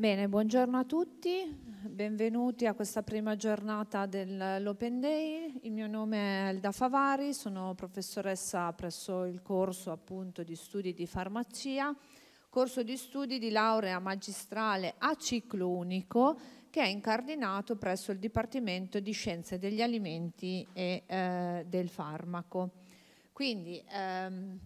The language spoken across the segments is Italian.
Bene, buongiorno a tutti, benvenuti a questa prima giornata dell'Open Day. Il mio nome è Elda Favari, sono professoressa presso il corso appunto, di studi di farmacia, corso di studi di laurea magistrale a ciclo unico che è incardinato presso il Dipartimento di Scienze degli Alimenti e eh, del Farmaco. Quindi ehm,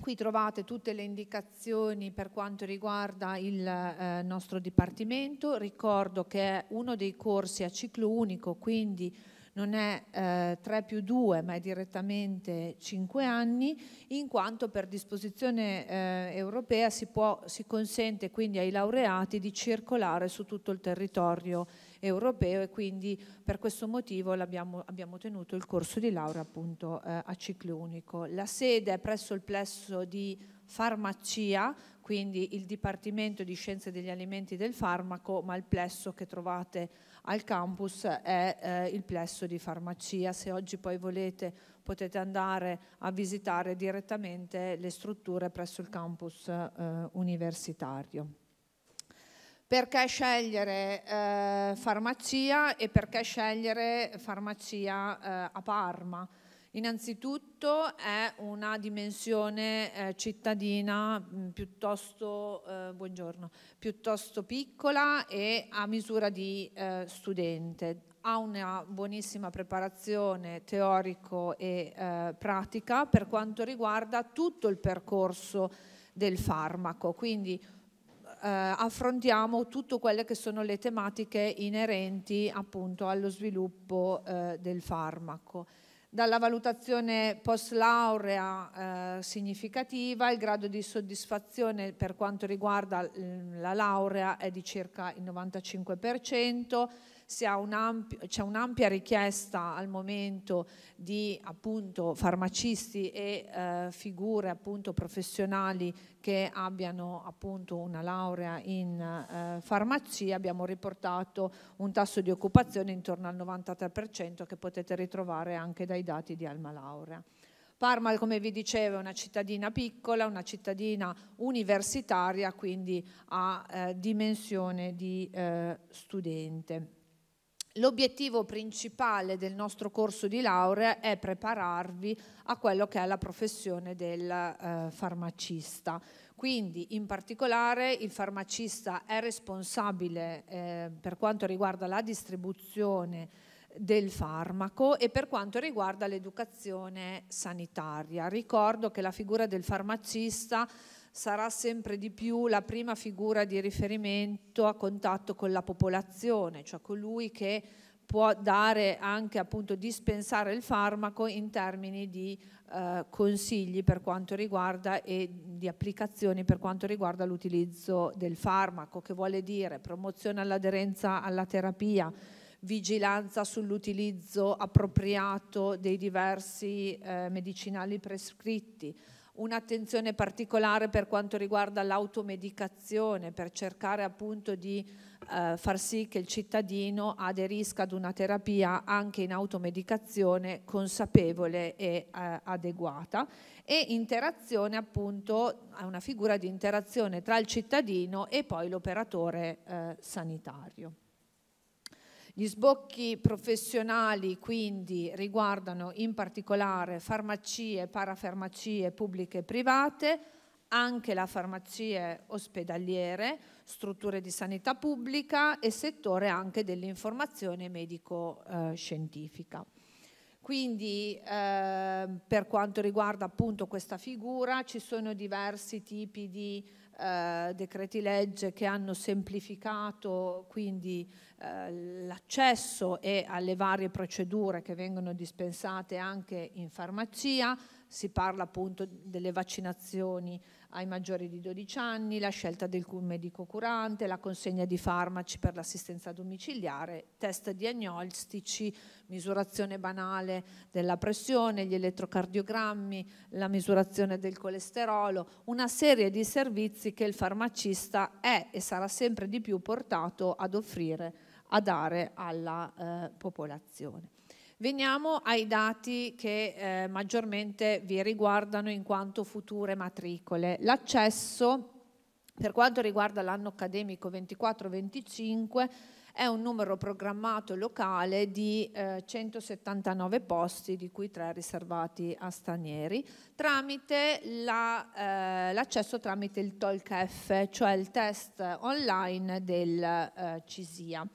Qui trovate tutte le indicazioni per quanto riguarda il eh, nostro dipartimento. Ricordo che è uno dei corsi a ciclo unico, quindi non è eh, 3 più 2 ma è direttamente 5 anni, in quanto per disposizione eh, europea si, può, si, consente quindi ai laureati di circolare su tutto il territorio europeo e quindi per questo motivo abbiamo tenuto il corso di laurea appunto eh, a ciclo unico. La sede è presso il plesso di farmacia, quindi il Dipartimento di Scienze degli Alimenti e del Farmaco, ma il plesso che trovate al campus è eh, il plesso di farmacia. Se oggi poi volete potete andare a visitare direttamente le strutture presso il campus eh, universitario perché scegliere eh, farmacia e perché scegliere farmacia eh, a Parma. Innanzitutto è una dimensione eh, cittadina mh, mm, piuttosto, eh, piuttosto, piccola e a misura di eh, studente. Ha una buonissima preparazione teorico e eh, pratica per quanto riguarda tutto il percorso del farmaco, quindi eh, affrontiamo tutte quelle che sono le tematiche inerenti appunto allo sviluppo eh, del farmaco dalla valutazione post laurea eh, significativa, il grado di soddisfazione per quanto riguarda la laurea è di circa il 95%, c'è un'ampia richiesta al momento di appunto, farmacisti e eh, figure appunto, professionali che abbiano appunto, una laurea in eh, farmacia, abbiamo riportato un tasso di occupazione intorno al 93% che potete ritrovare anche dai dati di Alma Laurea. Parma, come vi dicevo, è una cittadina piccola, una cittadina universitaria, quindi a eh, dimensione di eh, studente. L'obiettivo principale del nostro corso di laurea è prepararvi a quello che è la professione del eh, farmacista. Quindi in particolare il farmacista è responsabile eh, per quanto riguarda la distribuzione del farmaco e per quanto riguarda l'educazione sanitaria. Ricordo che la figura del farmacista sarà sempre di più la prima figura di riferimento a contatto con la popolazione, cioè colui che può dare anche appunto dispensare il farmaco in termini di eh, consigli per quanto riguarda e di applicazioni per quanto riguarda l'utilizzo del farmaco, che vuole dire promozione all'aderenza alla terapia, vigilanza sull'utilizzo appropriato dei diversi eh, medicinali prescritti, un'attenzione particolare per quanto riguarda l'automedicazione, per cercare appunto di eh, far sì che il cittadino aderisca ad una terapia anche in automedicazione consapevole e eh, adeguata e interazione appunto a una figura di interazione tra il cittadino e poi l'operatore eh, sanitario. Gli sbocchi professionali quindi riguardano in particolare farmacie, parafarmacie pubbliche e private, anche la farmacie ospedaliere, strutture di sanità pubblica e settore anche dell'informazione medico-scientifica. Eh, quindi eh, per quanto riguarda appunto questa figura ci sono diversi tipi di eh, decreti legge che hanno semplificato quindi eh, l'accesso e alle varie procedure che vengono dispensate anche in farmacia, si parla appunto delle vaccinazioni ai maggiori di 12 anni, la scelta del medico curante, la consegna di farmaci per l'assistenza domiciliare, test diagnostici, misurazione banale della pressione, gli elettrocardiogrammi, la misurazione del colesterolo, una serie di servizi che il farmacista è e sarà sempre di più portato ad offrire a dare alla eh, popolazione. Veniamo ai dati che eh, maggiormente vi riguardano in quanto future matricole. L'accesso per quanto riguarda l'anno accademico 24-25 è un numero programmato locale di eh, 179 posti, di cui tre riservati a stranieri, tramite l'accesso la, eh, tramite il TOLCF, cioè il test online del eh, CISIA.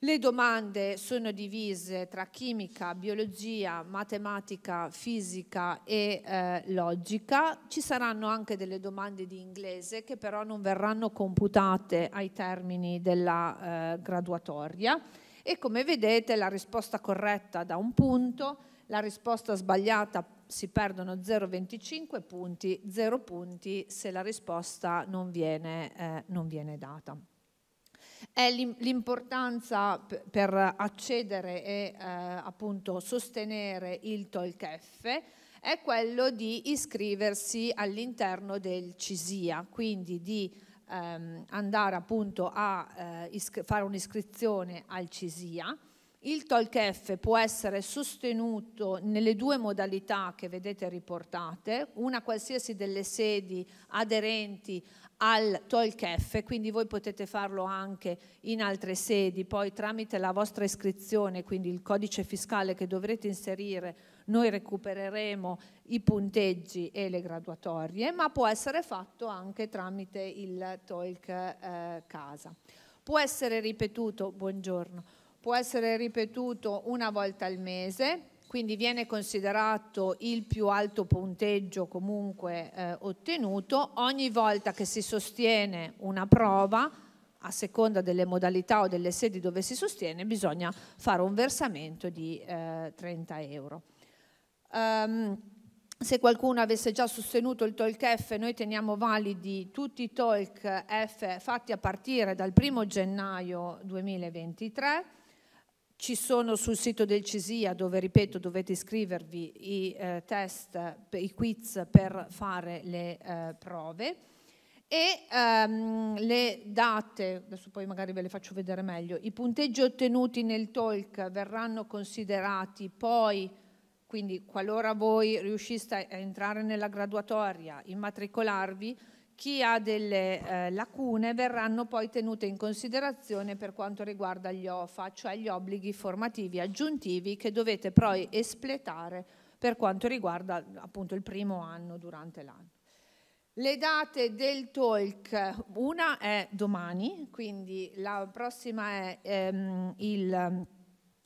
Le domande sono divise tra chimica, biologia, matematica, fisica e eh, logica. Ci saranno anche delle domande di inglese che però non verranno computate ai termini della eh, graduatoria e come vedete la risposta corretta da un punto, la risposta sbagliata si perdono 0,25 punti, 0 punti se la risposta non viene, eh, non viene data è l'importanza per accedere e eh, appunto sostenere il TOLCF è quello di iscriversi all'interno del CISIA, quindi di ehm, andare appunto a eh, fare un'iscrizione al CISIA il TOLCF può essere sostenuto nelle due modalità che vedete riportate, una qualsiasi delle sedi aderenti al TOLCF, quindi voi potete farlo anche in altre sedi, poi tramite la vostra iscrizione, quindi il codice fiscale che dovrete inserire, noi recupereremo i punteggi e le graduatorie, ma può essere fatto anche tramite il TOLC eh, casa. Può essere ripetuto, buongiorno, può essere ripetuto una volta al mese, quindi viene considerato il più alto punteggio comunque eh, ottenuto. Ogni volta che si sostiene una prova, a seconda delle modalità o delle sedi dove si sostiene, bisogna fare un versamento di eh, 30 euro. Um, se qualcuno avesse già sostenuto il talk F, noi teniamo validi tutti i talk F fatti a partire dal 1 gennaio 2023 ci sono sul sito del CISIA dove, ripeto, dovete iscrivervi i eh, test, i quiz per fare le eh, prove e ehm, le date, adesso poi magari ve le faccio vedere meglio, i punteggi ottenuti nel TOLC verranno considerati poi, quindi qualora voi riusciste a entrare nella graduatoria, immatricolarvi, chi ha delle eh, lacune verranno poi tenute in considerazione per quanto riguarda gli OFA, cioè gli obblighi formativi aggiuntivi che dovete poi espletare per quanto riguarda appunto il primo anno durante l'anno. Le date del talk, una è domani, quindi la prossima è ehm, il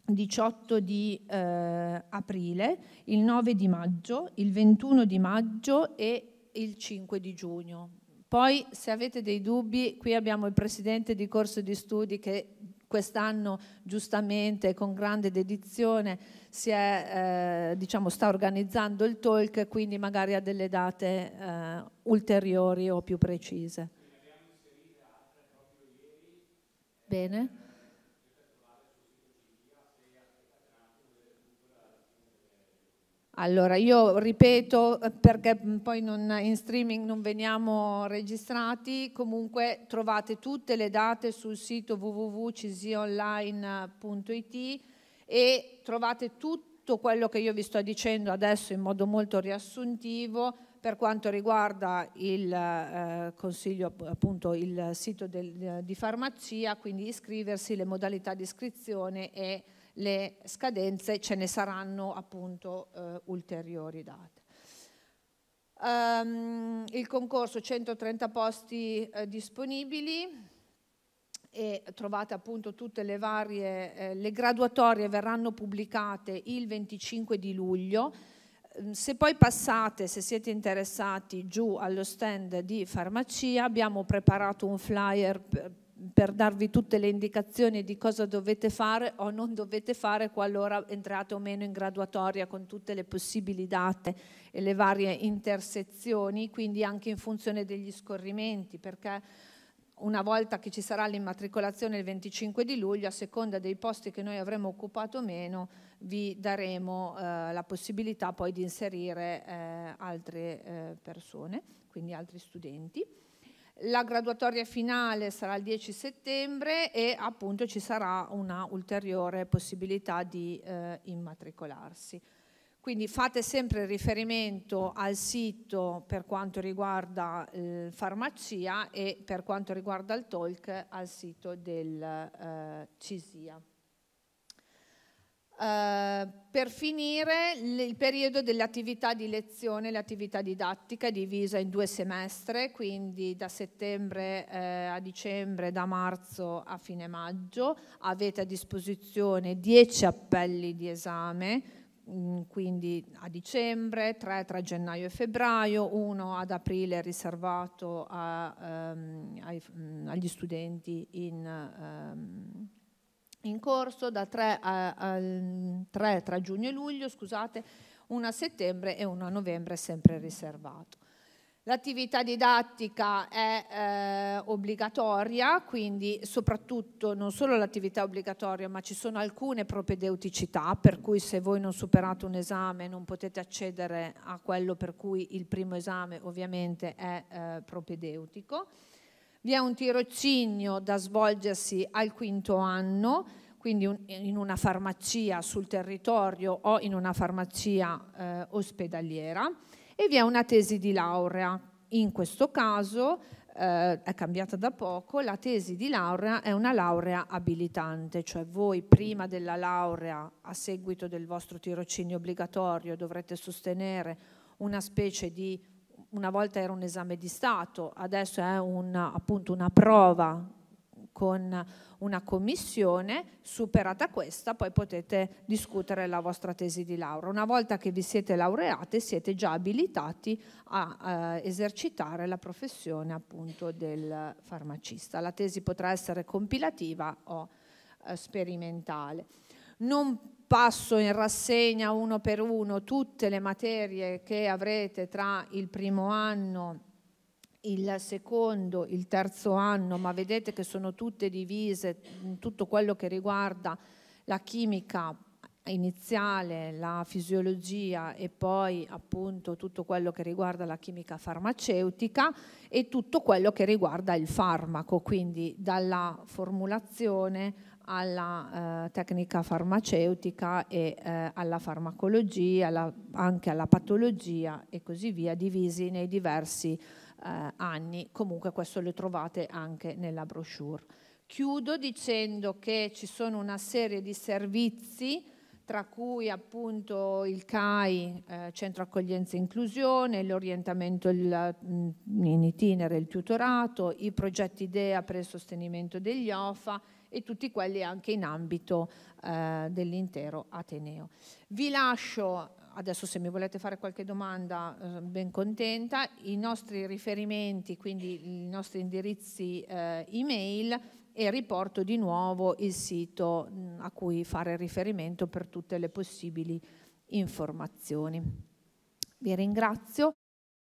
18 di eh, aprile, il 9 di maggio, il 21 di maggio e il 5 di giugno. Poi se avete dei dubbi, qui abbiamo il presidente di corso di studi che quest'anno giustamente con grande dedizione è, eh, diciamo, sta organizzando il talk, quindi magari ha delle date eh, ulteriori o più precise. Bene. Allora, io ripeto, eh, perché mm, poi non, in streaming non veniamo registrati, comunque trovate tutte le date sul sito www.cisionline.it e trovate tutto quello che io vi sto dicendo adesso in modo molto riassuntivo per quanto riguarda il eh, consiglio, appunto il sito del, eh, di farmacia, quindi iscriversi, le modalità di iscrizione e le scadenze, ce ne saranno appunto eh, ulteriori date. Um, il concorso 130 posti eh, disponibili e trovate appunto tutte le varie, eh, le graduatorie verranno pubblicate il 25 di luglio. Ehm, se poi passate, se siete interessati, giù allo stand di farmacia, abbiamo preparato un flyer per, per darvi tutte le indicazioni di cosa dovete fare o non dovete fare qualora entrate o meno in graduatoria con tutte le possibili date e le varie intersezioni, quindi anche in funzione degli scorrimenti, perché una volta che ci sarà l'immatricolazione il 25 di luglio, a seconda dei posti che noi avremo occupato o meno, vi daremo eh, la possibilità poi di inserire eh, altre eh, persone, quindi altri studenti. La graduatoria finale sarà il 10 settembre e appunto ci sarà una ulteriore possibilità di eh, immatricolarsi. Quindi fate sempre riferimento al sito per quanto riguarda eh, farmacia e per quanto riguarda il talk al sito del eh, CISIA. Eh, per finire il periodo delle attività di lezione, l'attività didattica è divisa in due semestre, quindi da settembre eh, a dicembre, da marzo a fine maggio, avete a disposizione 10 appelli di esame, mm, quindi a dicembre, 3 tra gennaio e febbraio, uno ad aprile riservato a, um, ai, mm, agli studenti in... Um, in corso da 3, a, al 3 tra giugno e luglio, scusate, una a settembre e una a novembre sempre riservato. L'attività didattica è eh, obbligatoria, quindi soprattutto non solo l'attività obbligatoria, ma ci sono alcune propedeuticità, per cui se voi non superate un esame non potete accedere a quello per cui il primo esame ovviamente è eh, propedeutico. Vi è un tirocinio da svolgersi al quinto anno, quindi un, in una farmacia sul territorio o in una farmacia eh, ospedaliera, e vi è una tesi di laurea. In questo caso eh, è cambiata da poco, la tesi di laurea è una laurea abilitante, cioè voi prima della laurea, a seguito del vostro tirocinio obbligatorio, dovrete sostenere una specie di una volta era un esame di Stato, adesso è una, appunto una prova con una commissione, superata questa poi potete discutere la vostra tesi di laurea. Una volta che vi siete laureate siete già abilitati a eh, esercitare la professione appunto del farmacista. La tesi potrà essere compilativa o eh, sperimentale. Non passo in rassegna uno per uno tutte le materie che avrete tra il primo anno, il secondo, il terzo anno, ma vedete che sono tutte divise in tutto quello che riguarda la chimica iniziale, la fisiologia e poi appunto tutto quello che riguarda la chimica farmaceutica e tutto quello che riguarda il farmaco, quindi dalla formulazione alla eh, tecnica farmaceutica e eh, alla farmacologia, alla, anche alla patologia e così via, divisi nei diversi eh, anni. Comunque questo lo trovate anche nella brochure. Chiudo dicendo che ci sono una serie di servizi tra cui appunto il CAI, eh, Centro Accoglienza e Inclusione, l'orientamento mm, in itinere, il tutorato, i progetti DEA per il sostenimento degli OFA e tutti quelli anche in ambito eh, dell'intero Ateneo. Vi lascio, adesso se mi volete fare qualche domanda, eh, ben contenta, i nostri riferimenti, quindi i nostri indirizzi eh, email e riporto di nuovo il sito mm, a cui fare riferimento per tutte le possibili informazioni. Vi ringrazio.